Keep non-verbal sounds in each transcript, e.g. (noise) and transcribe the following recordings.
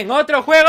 en otro juego.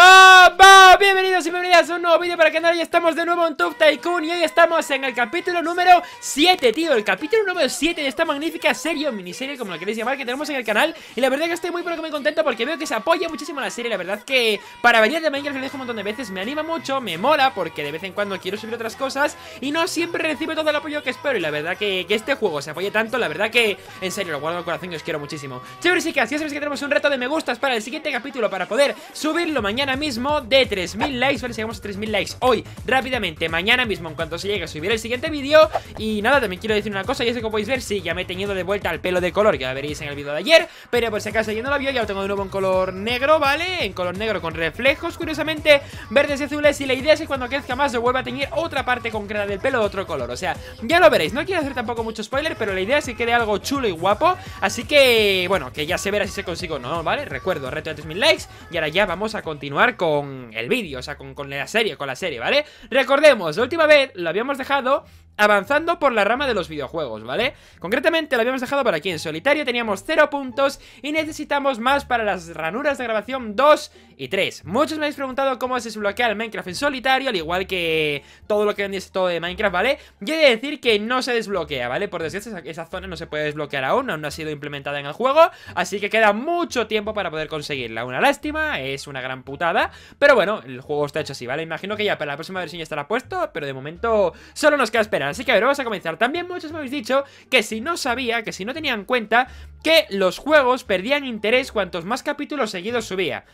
Bienvenidos y bienvenidas a un nuevo vídeo para el canal y estamos de nuevo en Top Tycoon y hoy estamos en el capítulo número 7, tío, el capítulo número 7 de esta magnífica serie o miniserie, como la queréis llamar, que tenemos en el canal y la verdad que estoy muy pero que muy contento porque veo que se apoya muchísimo la serie, la verdad que para venir de Minecraft lo dejo un montón de veces, me anima mucho, me mola porque de vez en cuando quiero subir otras cosas y no siempre recibo todo el apoyo que espero y la verdad que, este juego se apoye tanto, la verdad que en serio lo guardo en el corazón y os quiero muchísimo. y chicas, ya sabéis que tenemos un reto de me gustas para el siguiente capítulo para poder subirlo mañana mismo de 3.000 3.000 likes, ¿vale? Si llegamos a 3.000 likes hoy, rápidamente, mañana mismo, en cuanto se llegue, subiré el siguiente vídeo. Y nada, también quiero decir una cosa, y es que como podéis ver, sí, ya me he teñido de vuelta el pelo de color, que ya veréis en el vídeo de ayer. Pero por si acaso yendo no lo vio, ya lo tengo de nuevo en color negro, ¿vale? En color negro con reflejos, curiosamente, verdes y azules. Y la idea es que cuando crezca más, se vuelva a teñir otra parte concreta del pelo de otro color. O sea, ya lo veréis. No quiero hacer tampoco mucho spoiler, pero la idea es que quede algo chulo y guapo. Así que, bueno, que ya se verá si se consigo o no, ¿vale? Recuerdo, reto de 3.000 likes. Y ahora ya vamos a continuar con el vídeo o sea, con, con la serie, con la serie, ¿vale? Recordemos, la última vez lo habíamos dejado avanzando por la rama de los videojuegos, ¿vale? Concretamente lo habíamos dejado por aquí en solitario, teníamos 0 puntos y necesitamos más para las ranuras de grabación 2 y 3. Muchos me habéis preguntado cómo se desbloquea el Minecraft en solitario, al igual que todo lo que vendiese todo de Minecraft, ¿vale? Y he de decir que no se desbloquea, ¿vale? Por desgracia esa zona no se puede desbloquear aún, aún no ha sido implementada en el juego, así que queda mucho tiempo para poder conseguirla. Una lástima, es una gran putada, pero bueno, el juego está hecho así, ¿vale? Imagino que ya para la próxima versión ya estará puesto, pero de momento solo nos queda esperar. Así que a ver, vamos a comenzar. También muchos me habéis dicho que si no sabía, que si no tenían cuenta, que los juegos perdían interés cuantos más capítulos seguidos subía.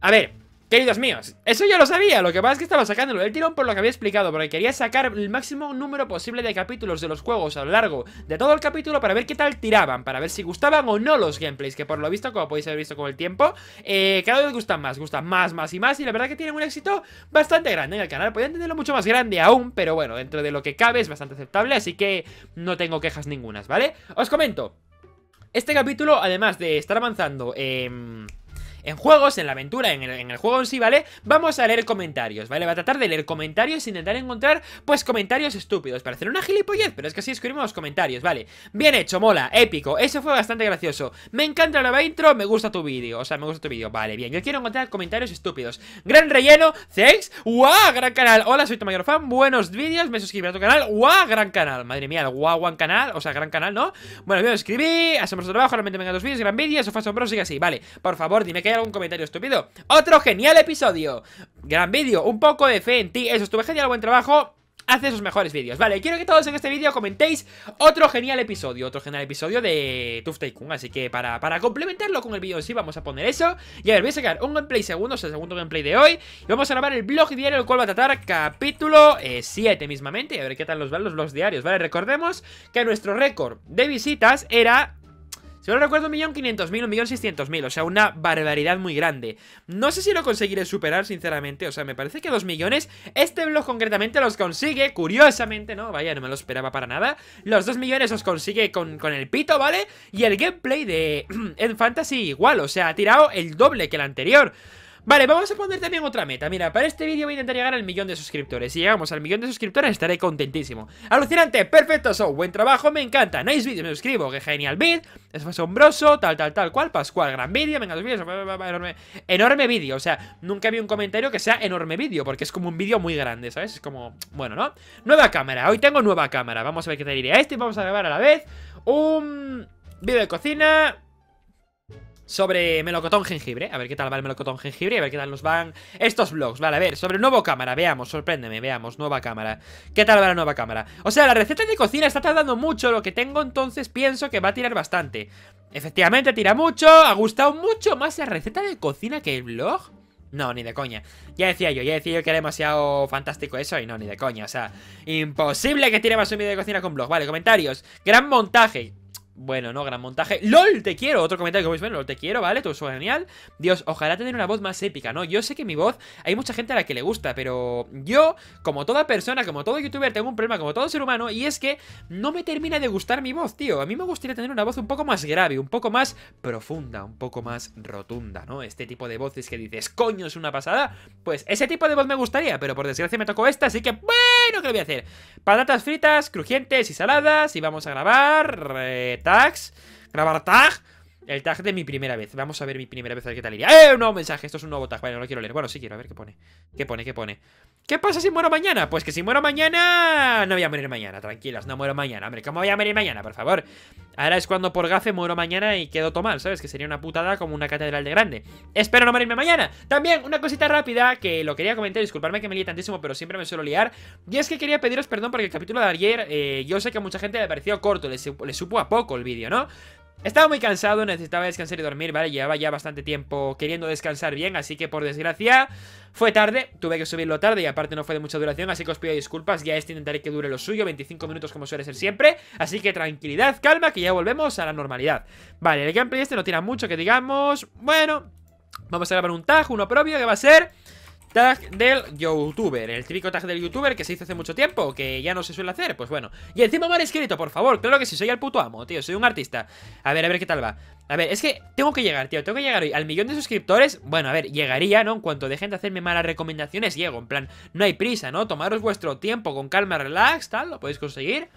A ver, Queridos míos, eso ya lo sabía, lo que pasa es que estaba sacándolo del tirón por lo que había explicado, porque quería sacar el máximo número posible de capítulos de los juegos a lo largo de todo el capítulo para ver qué tal tiraban, para ver si gustaban o no los gameplays, que por lo visto, como podéis haber visto con el tiempo, eh, cada vez gustan más, gustan más, más y más, y la verdad que tienen un éxito bastante grande en el canal, podrían tenerlo mucho más grande aún, pero bueno, dentro de lo que cabe es bastante aceptable, así que no tengo quejas ningunas, ¿vale? Os comento, este capítulo, además de estar avanzando, eh en juegos, en la aventura, en el, juego en sí, ¿vale? Vamos a leer comentarios, ¿vale? Va a tratar de leer comentarios e intentar encontrar, pues, comentarios estúpidos. hacer una gilipollez, pero es que así escribimos los comentarios, ¿vale? Bien hecho, mola, épico, eso fue bastante gracioso. Me encanta la nueva intro, me gusta tu vídeo, o sea, me gusta tu vídeo. Vale, bien, yo quiero encontrar comentarios estúpidos. Gran relleno, thanks, guau, gran canal. Hola, soy tu mayor fan, buenos vídeos, me suscribí a tu canal, guau, gran canal. Madre mía, el guau, gran canal, o sea, gran canal, ¿no? Bueno, me escribí hacemos trabajo, realmente me encantan los vídeos, gran vídeo, eso fue asombroso así, vale. Por favor, dime que algún comentario estúpido Otro genial episodio Gran vídeo, un poco de fe en ti Eso estuve genial, buen trabajo hace sus mejores vídeos Vale, quiero que todos en este vídeo comentéis otro genial episodio Otro genial episodio de Tuf Así que para, para complementarlo con el vídeo en sí vamos a poner eso Y a ver, voy a sacar un gameplay segundo, el segundo gameplay de hoy Y vamos a grabar el blog diario, el cual va a tratar capítulo 7 eh, mismamente. mismamente A ver qué tal los van los blogs diarios Vale, recordemos que nuestro récord de visitas era si no recuerdo, 1.500.000, 1.600.000, o sea, una barbaridad muy grande. No sé si lo conseguiré superar, sinceramente, o sea, me parece que 2 millones, este blog concretamente los consigue, curiosamente, ¿no? Vaya, no me lo esperaba para nada. Los 2 millones los consigue con, con el pito, ¿vale? Y el gameplay de (clears throat) en Fantasy igual, o sea, ha tirado el doble que el anterior. Vale, vamos a poner también otra meta Mira, para este vídeo voy a intentar llegar al millón de suscriptores Si llegamos al millón de suscriptores estaré contentísimo Alucinante, perfecto show, buen trabajo, me encanta Nice vídeo, me suscribo, que genial vid Es asombroso, tal, tal, tal, cual, Pascual Gran vídeo, venga, dos vídeos, enorme, enorme vídeo, o sea, nunca vi un comentario que sea enorme vídeo Porque es como un vídeo muy grande, ¿sabes? Es como, bueno, ¿no? Nueva cámara, hoy tengo nueva cámara Vamos a ver qué tal a este y vamos a grabar a la vez Un... Vídeo de cocina, sobre melocotón jengibre. A ver qué tal va el melocotón jengibre, a ver qué tal nos van estos vlogs. Vale, a ver, sobre nuevo cámara, veamos, sorpréndeme, veamos, nueva cámara. ¿Qué tal va la nueva cámara? O sea, la receta de cocina está tardando mucho, lo que tengo entonces pienso que va a tirar bastante. Efectivamente, tira mucho, ha gustado mucho más la receta de cocina que el vlog. No, ni de coña. Ya decía yo, ya decía yo que era demasiado fantástico eso y no, ni de coña. O sea, imposible que tire más un vídeo de cocina con blog. Vale, comentarios. Gran montaje. Bueno, no, gran montaje. ¡LOL! ¡Te quiero! Otro comentario que podéis ver. ¡LOL! ¡Te quiero! ¿Vale? Todo eso genial. Dios, ojalá tener una voz más épica, ¿no? Yo sé que mi voz hay mucha gente a la que le gusta, pero yo, como toda persona, como todo youtuber, tengo un problema, como todo ser humano, y es que no me termina de gustar mi voz, tío. A mí me gustaría tener una voz un poco más grave, un poco más profunda, un poco más rotunda, ¿no? Este tipo de voces que dices, coño, es una pasada. Pues ese tipo de voz me gustaría, pero por desgracia me tocó esta, así que bueno, ¿qué le voy a hacer? Patatas fritas, crujientes y saladas, y vamos a grabar... Eh, Tax, gravar gravatar. El tag de mi primera vez. Vamos a ver mi primera vez, a ver qué tal iría. ¡Eh! Un nuevo mensaje. Esto es un nuevo tag. Vale, no lo quiero leer. Bueno, sí quiero. A ver qué pone. ¿Qué pone? ¿Qué pone? ¿Qué pasa si muero mañana? Pues que si muero mañana... No voy a morir mañana, tranquilas. No muero mañana. Hombre, ¿cómo voy a morir mañana? Por favor. Ahora es cuando por gafe muero mañana y quedo tomar, ¿sabes? Que sería una putada como una catedral de grande. Espero no morirme mañana. También, una cosita rápida que lo quería comentar. Disculparme que me lié tantísimo, pero siempre me suelo liar. Y es que quería pediros perdón porque el capítulo de ayer... Eh, yo sé que a mucha gente le pareció corto. le supo a poco el vídeo, ¿no? Estaba muy cansado, necesitaba descansar y dormir, ¿vale? Llevaba ya bastante tiempo queriendo descansar bien, así que por desgracia fue tarde, tuve que subirlo tarde y aparte no fue de mucha duración, así que os pido disculpas, ya este intentaré que dure lo suyo, 25 minutos como suele ser siempre, así que tranquilidad, calma, que ya volvemos a la normalidad. Vale, el gameplay este no tira mucho, que digamos, bueno, vamos a grabar un tag, uno propio, que va a ser... Tag del youtuber, el típico tag del youtuber que se hizo hace mucho tiempo, que ya no se suele hacer, pues bueno. Y encima mal escrito, por favor, claro que sí, soy el puto amo, tío, soy un artista. A ver, a ver qué tal va. A ver, es que tengo que llegar, tío, tengo que llegar hoy al millón de suscriptores. Bueno, a ver, llegaría, ¿no? En cuanto dejen de hacerme malas recomendaciones, llego, en plan, no hay prisa, ¿no? Tomaros vuestro tiempo con calma, relax, tal, lo podéis conseguir.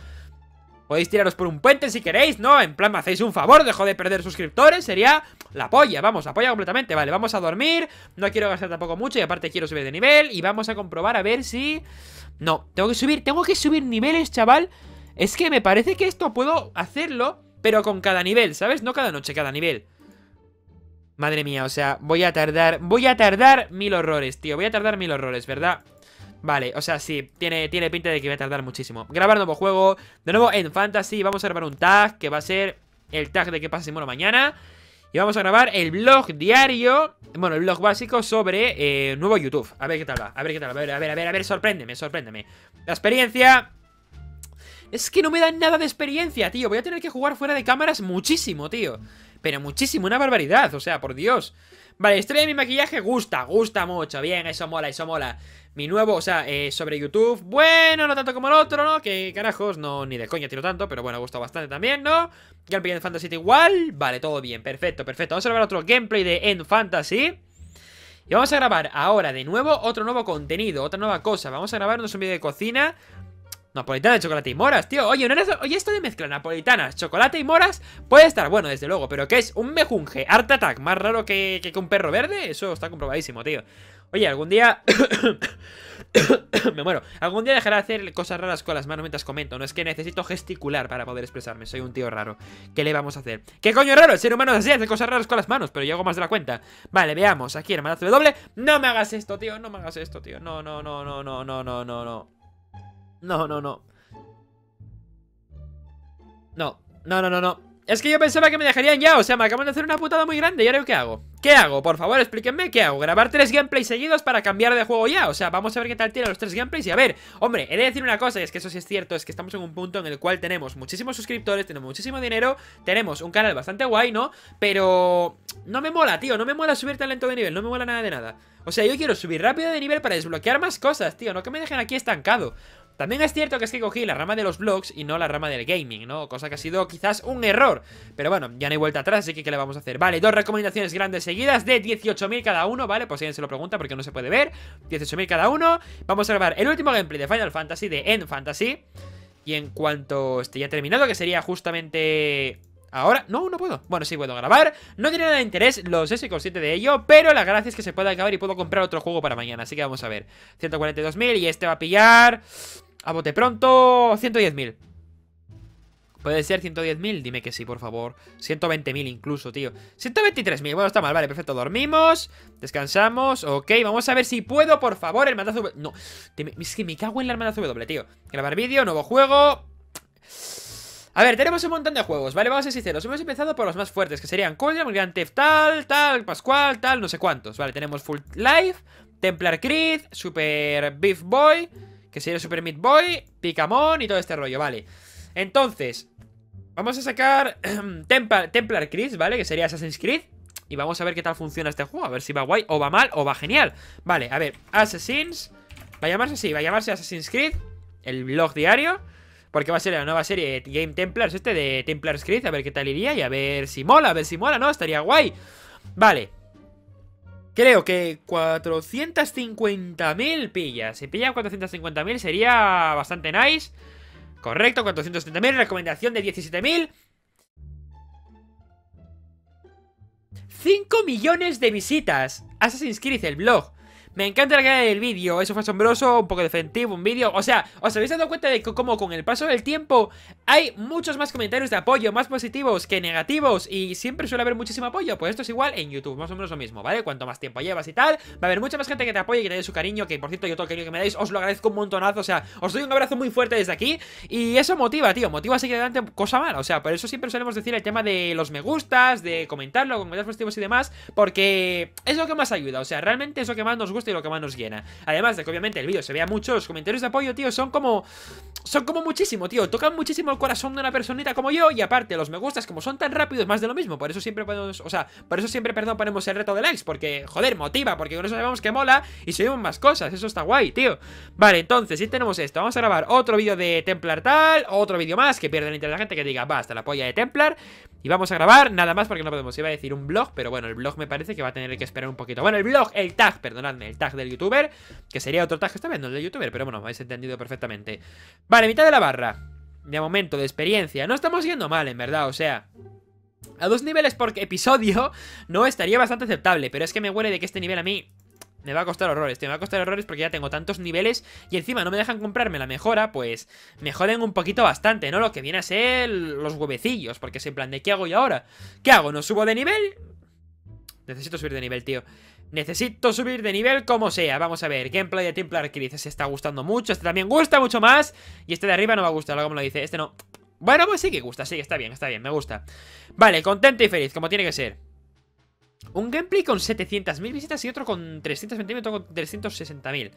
Podéis tiraros por un puente si queréis, ¿no? En plan, me hacéis un favor, dejo de perder suscriptores Sería la polla, vamos, la polla completamente Vale, vamos a dormir, no quiero gastar tampoco mucho Y aparte quiero subir de nivel y vamos a comprobar A ver si... No, tengo que subir Tengo que subir niveles, chaval Es que me parece que esto puedo hacerlo Pero con cada nivel, ¿sabes? No cada noche, cada nivel Madre mía, o sea, voy a tardar Voy a tardar mil horrores, tío Voy a tardar mil horrores, ¿verdad? Vale, o sea, sí, tiene, tiene pinta de que va a tardar muchísimo Grabar nuevo juego, de nuevo en Fantasy Vamos a grabar un tag, que va a ser el tag de que pasa mañana Y vamos a grabar el blog diario Bueno, el blog básico sobre eh, nuevo YouTube A ver qué tal va, a ver qué tal, va a ver, a ver, a ver, a ver, sorpréndeme, sorpréndeme La experiencia, es que no me dan nada de experiencia, tío. Voy a tener que jugar fuera de cámaras muchísimo, tío. Pero muchísimo, una barbaridad. O sea, por Dios. Vale, estrella de mi maquillaje gusta, gusta mucho. Bien, eso mola, eso mola. Mi nuevo, o sea, eh, sobre YouTube. Bueno, no tanto como el otro, ¿no? Que carajos, no, ni de coña tiro tanto, pero bueno, ha gustado bastante también, ¿no? Y el End Fantasy igual. Vale, todo bien, perfecto, perfecto. Vamos a grabar otro gameplay de End Fantasy. Y vamos a grabar ahora de nuevo otro nuevo contenido, otra nueva cosa. Vamos a grabarnos un vídeo de cocina Napolitana de chocolate y moras, tío. Oye, oye, esto de mezcla, napolitanas, chocolate y moras puede estar bueno, desde luego, pero que es un mejunje, Art Attack, más raro que, que, que un perro verde, eso está comprobadísimo, tío. Oye, algún día... (coughs) me muero. Algún día dejaré de hacer cosas raras con las manos mientras comento. No es que necesito gesticular para poder expresarme. Soy un tío raro. ¿Qué le vamos a hacer? ¿Qué coño raro? El ser humano así, hace cosas raras con las manos, pero yo hago más de la cuenta. Vale, veamos. Aquí, hermanazo de doble. No me hagas esto, tío. No me hagas esto, tío. no, no, no, no, no, no, no, no. No, no, no. No, no, no, no, no. Es que yo pensaba que me dejarían ya. O sea, me acaban de hacer una putada muy grande. ¿Y ahora qué hago? ¿Qué hago? Por favor, explíquenme qué hago. Grabar tres gameplays seguidos para cambiar de juego ya. O sea, vamos a ver qué tal tienen los tres gameplays y a ver. Hombre, he de decir una cosa, y es que eso sí es cierto, es que estamos en un punto en el cual tenemos muchísimos suscriptores, tenemos muchísimo dinero, tenemos un canal bastante guay, ¿no? Pero no me mola, tío, no me mola subir talento de nivel, no me mola nada de nada. O sea, yo quiero subir rápido de nivel para desbloquear más cosas, tío, no que me dejen aquí estancado. También es cierto que es que cogí la rama de los blogs y no la rama del gaming, ¿no? Cosa que ha sido quizás un error. Pero bueno, ya no hay vuelta atrás, así que ¿qué le vamos a hacer? Vale, dos recomendaciones grandes seguidas de 18.000 cada uno, ¿vale? Pues alguien se lo pregunta porque no se puede ver. 18.000 cada uno. Vamos a grabar el último gameplay de Final Fantasy, de End Fantasy. Y en cuanto esté ya terminado, que sería justamente Ahora, no, no puedo Bueno, sí puedo grabar No tiene nada de interés, lo sé, soy consciente de ello Pero la gracia es que se pueda acabar y puedo comprar otro juego para mañana Así que vamos a ver 142.000 y este va a pillar A bote pronto 110.000 ¿Puede ser 110.000? Dime que sí, por favor 120.000 incluso, tío 123.000, bueno, está mal, vale, perfecto Dormimos, descansamos, ok Vamos a ver si puedo, por favor, el mandazo No, es que me cago en la hermandad W, tío Grabar vídeo, nuevo juego a ver, tenemos un montón de juegos, ¿vale? Vamos a ser sinceros. Hemos empezado por los más fuertes, que serían Coldram, Grand Theft, tal, tal, Pascual, tal, no sé cuántos. Vale, tenemos Full Life, Templar Creed, Super Beef Boy, que sería Super Meat Boy, Picamon y todo este rollo, vale. Entonces, vamos a sacar (clears throat) Templar, Templar Creed, ¿vale? Que sería Assassin's Creed. Y vamos a ver qué tal funciona este juego, a ver si va guay o va mal o va genial. Vale, a ver, Assassins, va a llamarse así, va a llamarse Assassin's Creed, el blog diario. Porque va a ser la nueva serie Game Templars, este de Templars Creed. A ver qué tal iría y a ver si mola, a ver si mola, ¿no? Estaría guay. Vale. Creo que 450.000 pilla. Si pilla 450.000 sería bastante nice. Correcto, 470.000. Recomendación de 17.000. 5 millones de visitas. Assassin's Creed, el blog. Me encanta la cara del vídeo, eso fue asombroso, un poco defensivo, un vídeo. O sea, ¿os habéis dado cuenta de cómo con el paso del tiempo hay muchos más comentarios de apoyo, más positivos que negativos? Y siempre suele haber muchísimo apoyo. Pues esto es igual en YouTube, más o menos lo mismo, ¿vale? Cuanto más tiempo llevas y tal, va a haber mucha más gente que te apoye, que te dé su cariño, que por cierto yo todo el cariño que me dais, os lo agradezco un montonazo. O sea, os doy un abrazo muy fuerte desde aquí. Y eso motiva, tío, motiva a seguir adelante cosa mala. O sea, por eso siempre solemos decir el tema de los me gustas, de comentarlo, Con comentarios positivos y demás, porque es lo que más ayuda. O sea, realmente es lo que más nos gusta y lo que más nos llena. Además de que obviamente el vídeo se vea mucho, los comentarios de apoyo, tío, son como... Son como muchísimo, tío. Tocan muchísimo el corazón de una personita como yo. Y aparte, los me gustas, como son tan rápidos, más de lo mismo. Por eso siempre podemos... O sea, por eso siempre, perdón, ponemos el reto de likes. Porque, joder, motiva. Porque con eso sabemos que mola y subimos más cosas. Eso está guay, tío. Vale, entonces, si tenemos esto. Vamos a grabar otro vídeo de Templar tal. Otro vídeo más que pierda el interés de la gente que diga, basta, la polla de Templar. Y vamos a grabar, nada más porque no podemos Iba a decir un blog, pero bueno, el blog me parece que va a tener que esperar un poquito Bueno, el blog, el tag, perdonadme, el tag del youtuber Que sería otro tag que está viendo el del youtuber Pero bueno, habéis entendido perfectamente Vale, mitad de la barra De momento, de experiencia No estamos yendo mal, en verdad, o sea a dos niveles por episodio (laughs) no estaría bastante aceptable, pero es que me huele de que este nivel a mí me va a costar horrores, tío. Me va a costar horrores porque ya tengo tantos niveles y encima no me dejan comprarme la mejora, pues me joden un poquito bastante, ¿no? Lo que viene a ser los huevecillos, porque es en plan de ¿qué hago yo ahora? ¿Qué hago? ¿No subo de nivel? Necesito subir de nivel, tío. Necesito subir de nivel como sea. Vamos a ver, gameplay de Templar que dice se este está gustando mucho. Este también gusta mucho más. Y este de arriba no va a gustar, como lo dice. Este no. Bueno, pues sí que gusta, sí que está bien, está bien, me gusta. Vale, contento y feliz, como tiene que ser. Un gameplay con 700.000 visitas y otro con 320.000, otro con 360.000.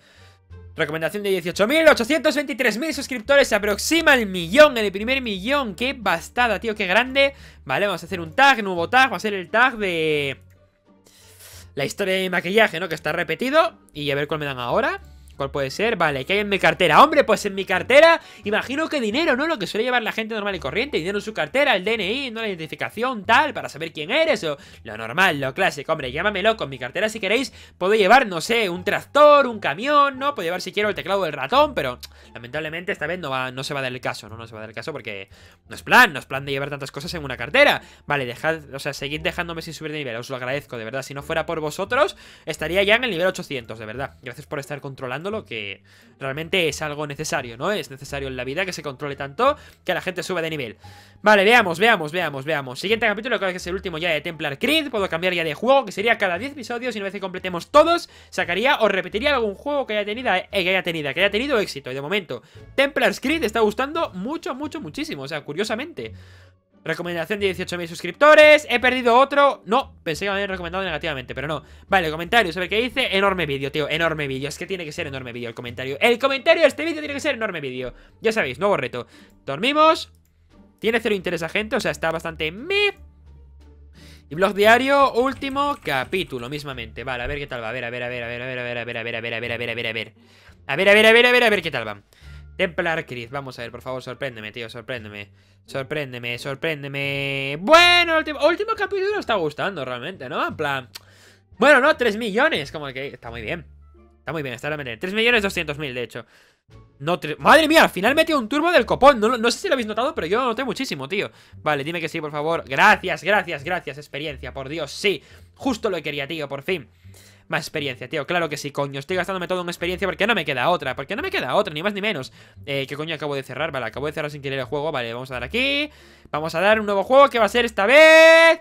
Recomendación de 18.823.000 suscriptores. Se aproxima el millón, el primer millón. Qué bastada, tío, qué grande. Vale, vamos a hacer un tag, nuevo tag. Va a ser el tag de... La historia de maquillaje, ¿no? Que está repetido. Y a ver cuál me dan ahora. ¿Cuál puede ser? Vale, ¿qué hay en mi cartera? Hombre, pues en mi cartera imagino que dinero, ¿no? Lo que suele llevar la gente normal y corriente. Dinero en su cartera, el DNI, ¿no? La identificación, tal, para saber quién eres o lo normal, lo clásico. Hombre, llámame con mi cartera, si queréis, puedo llevar, no sé, un tractor, un camión, ¿no? Puedo llevar, si quiero, el teclado del ratón, pero lamentablemente esta vez no, no se va a dar el caso, ¿no? No se va a dar el caso porque no es plan, no es plan de llevar tantas cosas en una cartera. Vale, dejad, o sea, seguid dejándome sin subir de nivel. Os lo agradezco, de verdad. Si no fuera por vosotros, estaría ya en el nivel 800, de verdad. Gracias por estar controlando lo que realmente es algo necesario, ¿no? Es necesario en la vida que se controle tanto que la gente suba de nivel. Vale, veamos, veamos, veamos, veamos. Siguiente capítulo, creo que es el último ya de Templar Creed. Puedo cambiar ya de juego, que sería cada 10 episodios y una vez que completemos todos, sacaría o repetiría algún juego que haya tenido, eh, que haya tenido, que haya tenido éxito. Y de momento, Templar Creed está gustando mucho, mucho, muchísimo. O sea, curiosamente. Recomendación de 18.000 suscriptores. He perdido otro. No, pensé que me habían recomendado negativamente, pero no. Vale, comentario sabe qué dice. Enorme vídeo, tío. Enorme vídeo. Es que tiene que ser enorme vídeo el comentario. El comentario de este vídeo tiene que ser enorme vídeo. Ya sabéis, nuevo reto. Dormimos. Tiene cero interés a gente, o sea, está bastante Mi Y blog diario, último capítulo, mismamente. Vale, a ver qué tal va. A ver, a ver, a ver, a ver, a ver, a ver, a ver, a ver, a ver, a ver, a ver, a ver, a ver. A ver, a ver, a ver, a ver, a ver qué tal va. Templar Chris, vamos a ver, por favor, sorpréndeme, tío, sorpréndeme. Sorpréndeme, sorpréndeme. Bueno, el último, capítulo está gustando realmente, ¿no? En plan... Bueno, no, 3 millones, como que... Está muy bien. Está muy bien, está realmente. 3 millones 200 mil, de hecho. No, Madre mía, al final metió un turbo del copón. No, no, sé si lo habéis notado, pero yo lo noté muchísimo, tío. Vale, dime que sí, por favor. Gracias, gracias, gracias, experiencia. Por Dios, sí. Justo lo quería, tío, por fin más experiencia, tío. Claro que sí, coño. Estoy gastándome todo una experiencia porque no me queda otra. Porque no me queda otra, ni más ni menos. Eh, ¿Qué coño acabo de cerrar? Vale, acabo de cerrar sin querer el juego. Vale, vamos a dar aquí. Vamos a dar un nuevo juego que va a ser esta vez...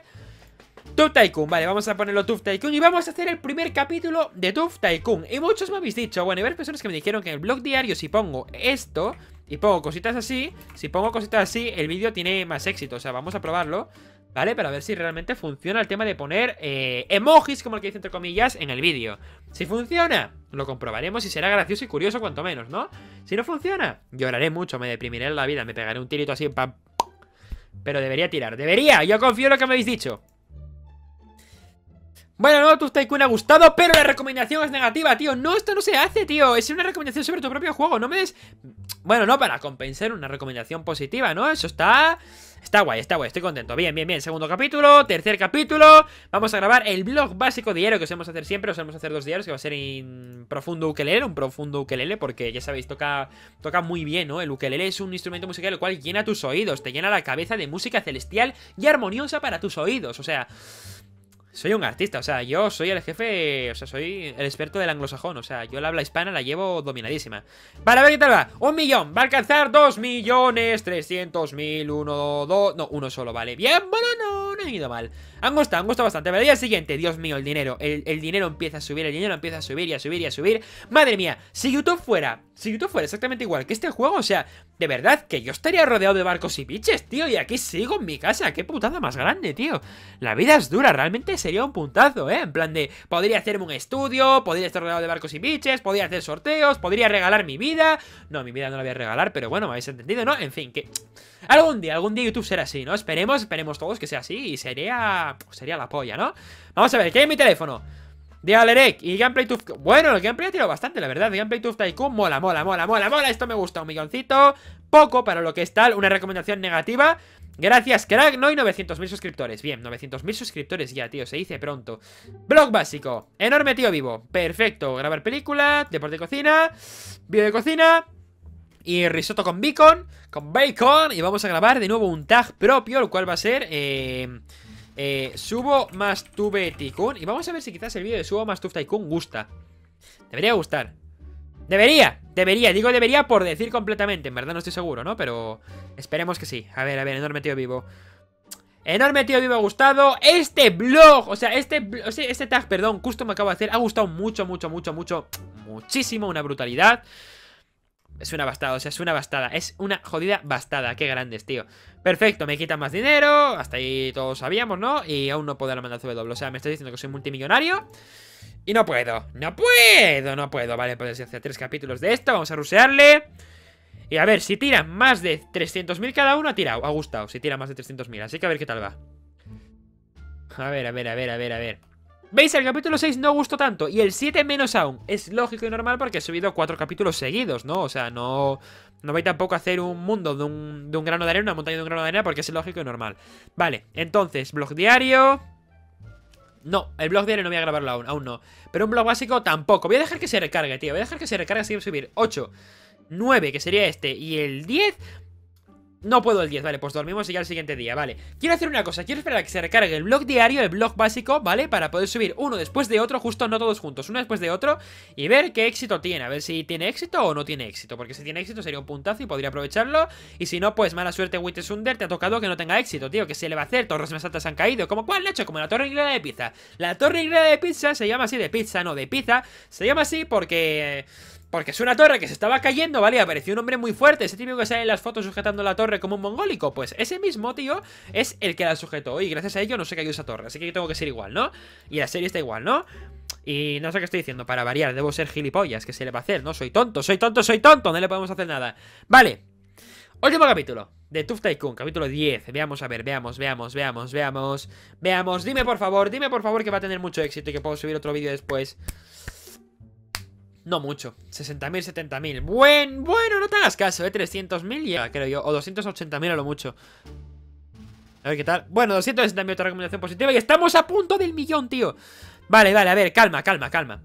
Tuf Tycoon, vale, vamos a ponerlo Tuf Tycoon Y vamos a hacer el primer capítulo de Tuf Tycoon Y muchos me habéis dicho, bueno, y personas que me dijeron que en el blog diario si pongo esto Y pongo cositas así, si pongo cositas así, el vídeo tiene más éxito O sea, vamos a probarlo ¿Vale? Para ver si realmente funciona el tema de poner eh, emojis, como el que dice entre comillas, en el vídeo. Si funciona, lo comprobaremos y será gracioso y curioso cuanto menos, ¿no? Si no funciona, lloraré mucho, me deprimiré en la vida, me pegaré un tirito así Pero debería tirar, debería, yo confío en lo que me habéis dicho. Bueno, no, tu Tycoon ha gustado, pero la recomendación es negativa, tío. No, esto no se hace, tío. Es una recomendación sobre tu propio juego. No me des. Bueno, no para compensar una recomendación positiva, ¿no? Eso está. Está guay, está guay, estoy contento. Bien, bien, bien. Segundo capítulo, tercer capítulo. Vamos a grabar el blog básico diario que a hacer siempre. Os a hacer dos diarios, que va a ser en profundo ukelele, un profundo ukelele, porque ya sabéis, toca, toca muy bien, ¿no? El ukelele es un instrumento musical el cual llena tus oídos, te llena la cabeza de música celestial y armoniosa para tus oídos. O sea soy un artista, o sea, yo soy el jefe, o sea, soy el experto del anglosajón, o sea, yo la habla hispana la llevo dominadísima. Para ver qué tal va. Un millón, va a alcanzar dos millones, trescientos mil, uno, dos, no, uno solo, vale. Bien, bueno, no, no ha ido mal. Han gustado, han gustado bastante. Pero al día siguiente, Dios mío, el dinero. El, el, dinero empieza a subir, el dinero empieza a subir y a subir y a subir. Madre mía, si YouTube fuera, si YouTube fuera exactamente igual que este juego, o sea, de verdad que yo estaría rodeado de barcos y biches, tío. Y aquí sigo en mi casa. Qué putada más grande, tío. La vida es dura, realmente sería un puntazo, ¿eh? En plan de, podría hacerme un estudio, podría estar rodeado de barcos y biches, podría hacer sorteos, podría regalar mi vida. No, mi vida no la voy a regalar, pero bueno, me habéis entendido, ¿no? En fin, que... Algún día, algún día YouTube será así, ¿no? Esperemos, esperemos todos que sea así y sería, sería la polla, ¿no? Vamos a ver, ¿qué hay en mi teléfono? De Alerek y Gameplay Tooth Bueno, el gameplay ha tirado bastante, la verdad. Gameplay Tooth Tycoon mola, mola, mola, mola, mola. Esto me gusta, un milloncito. Poco para lo que es tal, una recomendación negativa. Gracias, crack. No hay 900.000 suscriptores. Bien, 900.000 suscriptores ya, tío. Se dice pronto. Blog básico. Enorme tío vivo. Perfecto. Grabar película, deporte de cocina, video de cocina, y risotto con bacon, con bacon, y vamos a grabar de nuevo un tag propio, el cual va a ser... Eh, eh, subo más tuve Tycoon. Y vamos a ver si quizás el vídeo de Subo más tuve Tycoon gusta. Debería gustar. Debería, debería, digo debería por decir completamente. En verdad no estoy seguro, ¿no? Pero esperemos que sí. A ver, a ver, enorme tío vivo. Enorme tío vivo ha gustado. Este blog, o sea, este, este tag, perdón, justo me acabo de hacer, ha gustado mucho, mucho, mucho, mucho, muchísimo, una brutalidad. Es una bastada, o sea, es una bastada. Es una jodida bastada. Qué grandes, tío. Perfecto, me quitan más dinero. Hasta ahí todos sabíamos, ¿no? Y aún no puedo la mandar doble. O sea, me estás diciendo que soy multimillonario. Y no puedo. No puedo, no puedo. Vale, pues hace tres capítulos de esto. Vamos a rusearle. Y a ver, si tiran más de 300.000 cada uno, ha tirado. Ha gustado, si tira más de 300.000. Así que a ver qué tal va. A ver, a ver, a ver, a ver, a ver. ¿Veis? El capítulo 6 no gustó tanto y el 7 menos aún. Es lógico y normal porque he subido cuatro capítulos seguidos, ¿no? O sea, no, no vais tampoco a hacer un mundo de un, de un grano de arena, una montaña de un grano de arena porque es lógico y normal. Vale, entonces, blog diario... No, el blog diario no voy a grabarlo aún, aún no. Pero un blog básico tampoco. Voy a dejar que se recargue, tío. Voy a dejar que se recargue así subir. 8, 9, que sería este, y el 10 no puedo el 10, vale, pues dormimos y ya el siguiente día, vale Quiero hacer una cosa, quiero esperar a que se recargue el blog diario, el blog básico, ¿vale? Para poder subir uno después de otro, justo no todos juntos, uno después de otro Y ver qué éxito tiene, a ver si tiene éxito o no tiene éxito Porque si tiene éxito sería un puntazo y podría aprovecharlo Y si no, pues mala suerte Wittesunder, te ha tocado que no tenga éxito, tío Que se le va a hacer, torres más altas han caído ¿Cómo cuál, hecho Como la torre inglesa de pizza La torre inglesa de pizza se llama así de pizza, no de pizza Se llama así porque... Porque es una torre que se estaba cayendo, ¿vale? Apareció un hombre muy fuerte, ese tío que sale en las fotos sujetando la torre como un mongólico. Pues ese mismo tío es el que la sujetó. Y gracias a ello no se cayó esa torre. Así que tengo que ser igual, ¿no? Y la serie está igual, ¿no? Y no sé qué estoy diciendo, para variar, debo ser gilipollas, que se le va a hacer, ¿no? Soy tonto, soy tonto, soy tonto, no le podemos hacer nada. Vale. Último capítulo de Tooth Tycoon, capítulo 10. Veamos, a ver, veamos, veamos, veamos, veamos. Veamos, dime por favor, dime por favor que va a tener mucho éxito y que puedo subir otro vídeo después. No mucho. 60.000, 70.000. Buen, bueno, no te hagas caso, ¿eh? 300.000 ya, creo yo. O 280.000 a lo mucho. A ver qué tal. Bueno, 260.000 otra recomendación positiva. Y estamos a punto del millón, tío. Vale, vale, a ver, calma, calma, calma.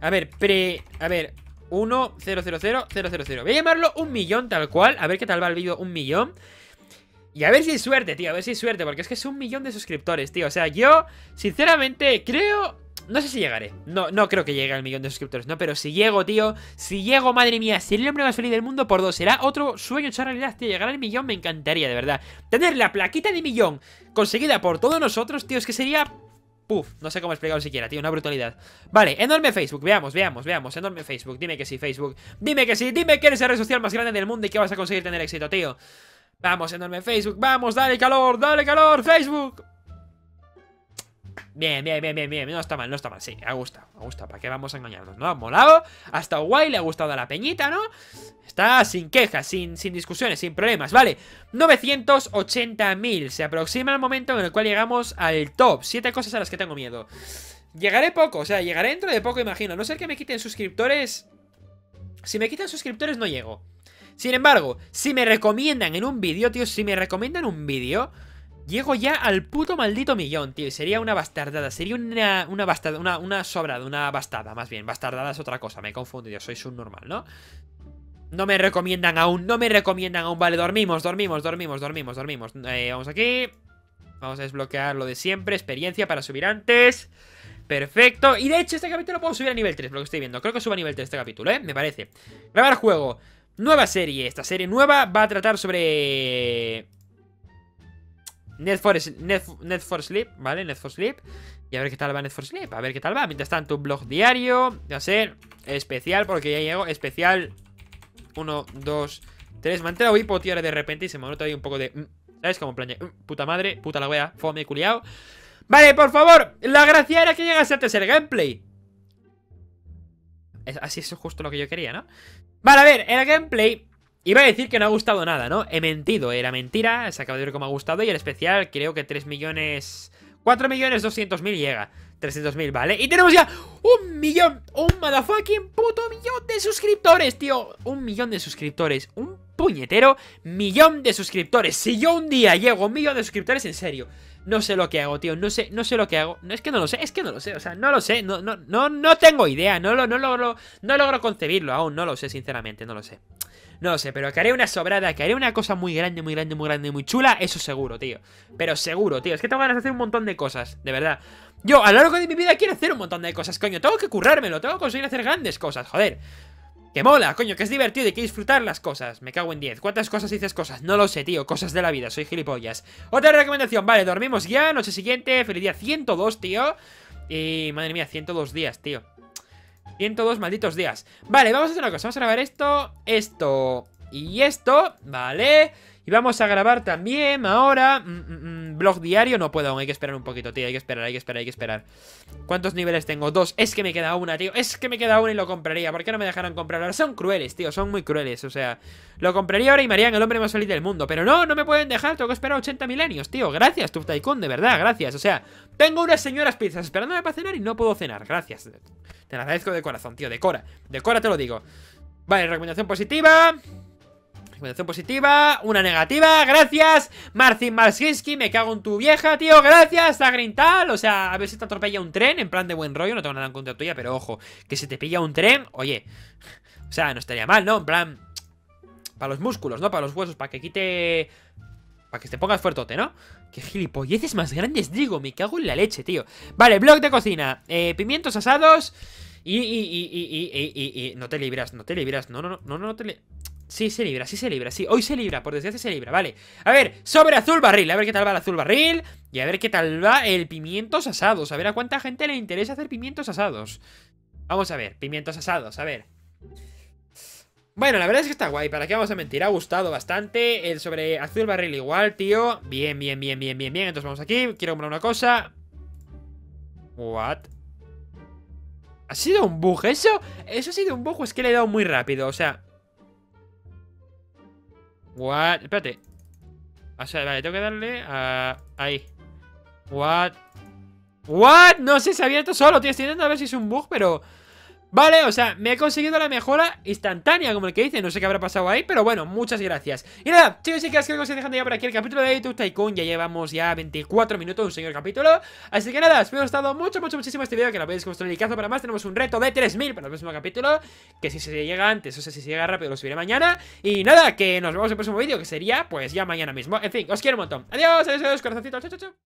A ver, pre... A ver... 1, 0, 0, 0, 0, 0, Voy a llamarlo un millón tal cual. A ver qué tal va el vídeo un millón. Y a ver si hay suerte, tío, a ver si hay suerte, porque es que es un millón de suscriptores, tío. O sea, yo, sinceramente, creo no sé si llegaré. No, no creo que llegue al millón de suscriptores, ¿no? Pero si llego, tío, si llego, madre mía, si el hombre más feliz del mundo por dos, será otro sueño hecho realidad, tío. Llegar al millón me encantaría, de verdad. Tener la plaquita de millón conseguida por todos nosotros, tío, es que sería Puf, no sé cómo explicarlo siquiera, tío, una brutalidad Vale, enorme Facebook, veamos, veamos, veamos Enorme Facebook, dime que sí, Facebook Dime que sí, dime que eres la red social más grande del mundo Y que vas a conseguir tener éxito, tío Vamos, enorme Facebook, vamos, dale calor, dale calor, Facebook Bien, bien, bien, bien, bien. No está mal, no está mal. Sí, ha gustado, ha gustado. ¿Para qué vamos a engañarnos? ¿No? Ha molado. hasta guay, le ha gustado a la peñita, ¿no? Está sin quejas, sin, sin discusiones, sin problemas. Vale, 980.000. Se aproxima el momento en el cual llegamos al top. Siete cosas a las que tengo miedo. Llegaré poco, o sea, llegaré dentro de poco, imagino. no sé que me quiten suscriptores. Si me quitan suscriptores, no llego. Sin embargo, si me recomiendan en un vídeo, tío, si me recomiendan un vídeo Llego ya al puto maldito millón, tío. sería una bastardada. Sería una, una bastada, una, una sobrada, una bastada, más bien. Bastardada es otra cosa, me he confundido. Soy subnormal, ¿no? No me recomiendan aún, no me recomiendan aún. Vale, dormimos, dormimos, dormimos, dormimos, dormimos. Eh, vamos aquí. Vamos a desbloquear lo de siempre. Experiencia para subir antes. Perfecto. Y de hecho, este capítulo lo puedo subir a nivel 3, lo que estoy viendo. Creo que suba a nivel 3 este capítulo, ¿eh? Me parece. Grabar juego. Nueva serie. Esta serie nueva va a tratar sobre... Net for, Sleep, ¿vale? Net for Sleep. Y a ver qué tal va Net for Sleep, a ver qué tal va. Mientras tanto, un blog diario. ya sé, especial, porque ya llego. Especial 1, 2, 3. Me ha entrado hipo, tío, ahora de repente y se me notado ahí un poco de... Mm, ¿Sabes? cómo mm, Puta madre, puta la wea, fome, culiao. Vale, por favor, la gracia era que llegase antes el gameplay. así es justo lo que yo quería, ¿no? Vale, a ver, el gameplay Iba a decir que no ha gustado nada, ¿no? He mentido, era mentira, se acaba de ver cómo ha gustado y el especial creo que 3 millones... 4 millones 200 mil llega 300 mil, ¿vale? Y tenemos ya un millón, un motherfucking puto millón de suscriptores, tío Un millón de suscriptores, un puñetero millón de suscriptores Si yo un día llego a un millón de suscriptores, en serio No sé lo que hago, tío, no sé, no sé lo que hago No, es que no lo sé, es que no lo sé, o sea, no lo sé No, no, no, no tengo idea, no lo, no logro, no logro concebirlo aún, no lo sé, sinceramente, no lo sé no sé, pero que haré una sobrada, que haré una cosa muy grande, muy grande, muy grande, muy chula, eso seguro, tío. Pero seguro, tío. Es que tengo ganas de hacer un montón de cosas, de verdad. Yo a lo largo de mi vida quiero hacer un montón de cosas, coño. Tengo que currármelo, tengo que conseguir hacer grandes cosas, joder. Que mola, coño, que es divertido y que disfrutar las cosas. Me cago en 10. ¿Cuántas cosas dices cosas? No lo sé, tío. Cosas de la vida, soy gilipollas. Otra recomendación, vale, dormimos ya, noche siguiente, feliz día 102, tío. Y madre mía, 102 días, tío. 102 malditos días. Vale, vamos a hacer una cosa. Vamos a grabar esto, esto y esto, ¿vale? vale y vamos a grabar también ahora. Mm, mm, mm, blog diario. No puedo aún, hay que esperar un poquito, tío. Hay que esperar, hay que esperar, hay que esperar. ¿Cuántos niveles tengo? Dos. Es que me queda una, tío. Es que me queda una y lo compraría. ¿Por qué no me dejaron ahora Son crueles, tío. Son muy crueles. O sea, lo compraría ahora y me el hombre más feliz del mundo. Pero no, no me pueden dejar. Tengo que esperar 80 milenios, tío. Gracias, Tuf Tycoon, de verdad. Gracias. O sea, tengo unas señoras pizzas esperándome para cenar y no puedo cenar. Gracias. Te lo agradezco de corazón, tío. De cora. De cora. te lo digo. Vale, recomendación positiva. Comentación positiva, una negativa, gracias. Marcin Marsinski, me cago en tu vieja, tío, gracias. A o sea, a ver si te atropella un tren, en plan de buen rollo, no tengo nada en contra tuya, pero ojo, que se te pilla un tren, oye, o sea, no estaría mal, ¿no? En plan, para los músculos, ¿no? Para los huesos, para que quite... Para que te pongas fuertote, ¿no? Qué gilipolleces más grandes digo, me cago en la leche, tío. Vale, blog de cocina, eh, pimientos asados... Y, y, y, y, y, y, y, no te libras, no te libras, no, no, no, no, no te libras. Sí, se libra, sí se libra, sí. Hoy se libra, por desgracia se libra, vale. A ver, sobre azul barril, a ver qué tal va el azul barril. Y a ver qué tal va el pimientos asados. A ver a cuánta gente le interesa hacer pimientos asados. Vamos a ver, pimientos asados, a ver. Bueno, la verdad es que está guay, ¿para qué vamos a mentir? Ha gustado bastante. El sobre azul barril igual, tío. Bien, bien, bien, bien, bien, bien. Entonces vamos aquí, quiero comprar una cosa. What? ¿Ha sido un bug eso? Eso ha sido un bug, es que le he dado muy rápido, o sea... What? Espérate. O sea, vale, tengo que darle a... Ahí. What? What? No sé, se ha abierto solo, tío. Estoy intentando a ver si es un bug, pero... Vale, o sea, me he conseguido la mejora instantánea, como el que dice, no sé qué habrá pasado ahí, pero bueno, muchas gracias. Y nada, chicos y chicas, creo que os dejando ya por aquí el capítulo de YouTube Tycoon, ya llevamos ya 24 minutos, un señor capítulo, así que nada, os haya gustado mucho, mucho, muchísimo este vídeo, que lo veis y que caso para más, tenemos un reto de 3000 para el próximo capítulo, que si se llega antes, o sea, si se llega rápido lo subiré mañana, y nada, que nos vemos en el próximo vídeo, que sería, pues ya mañana mismo, en fin, os quiero un montón, adiós, adiós, adiós, corazoncitos, chao, chao, chao.